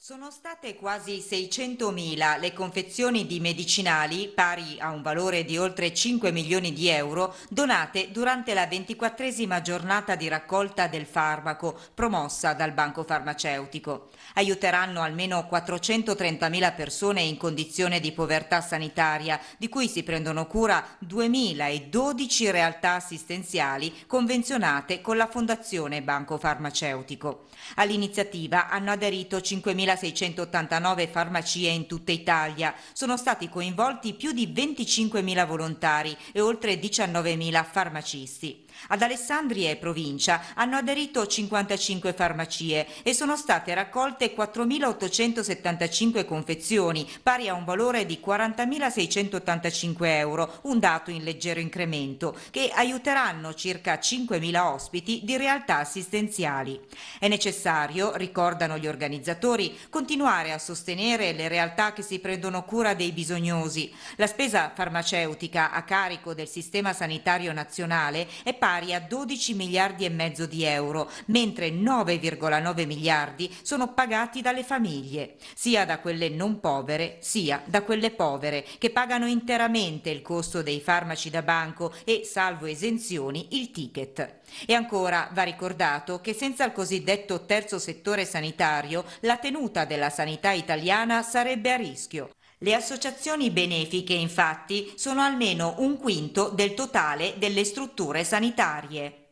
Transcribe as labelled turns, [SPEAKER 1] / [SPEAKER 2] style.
[SPEAKER 1] Sono state quasi 600.000 le confezioni di medicinali, pari a un valore di oltre 5 milioni di euro, donate durante la 24esima giornata di raccolta del farmaco promossa dal Banco Farmaceutico. Aiuteranno almeno 430.000 persone in condizione di povertà sanitaria, di cui si prendono cura 2.012 realtà assistenziali convenzionate con la Fondazione Banco Farmaceutico. All'iniziativa hanno aderito 5.000 4.689 farmacie in tutta Italia. Sono stati coinvolti più di 25.000 volontari e oltre 19.000 farmacisti. Ad Alessandria e provincia hanno aderito 55 farmacie e sono state raccolte 4.875 confezioni, pari a un valore di 40.685 euro, un dato in leggero incremento, che aiuteranno circa 5.000 ospiti di realtà assistenziali. È necessario, ricordano gli organizzatori, continuare a sostenere le realtà che si prendono cura dei bisognosi. La spesa farmaceutica a carico del sistema sanitario nazionale è pari a 12 miliardi e mezzo di euro, mentre 9,9 miliardi sono pagati dalle famiglie, sia da quelle non povere sia da quelle povere, che pagano interamente il costo dei farmaci da banco e, salvo esenzioni, il ticket. E ancora va ricordato che senza il cosiddetto terzo settore sanitario la tenuta tenuta della sanità italiana sarebbe a rischio. Le associazioni benefiche infatti sono almeno un quinto del totale delle strutture sanitarie.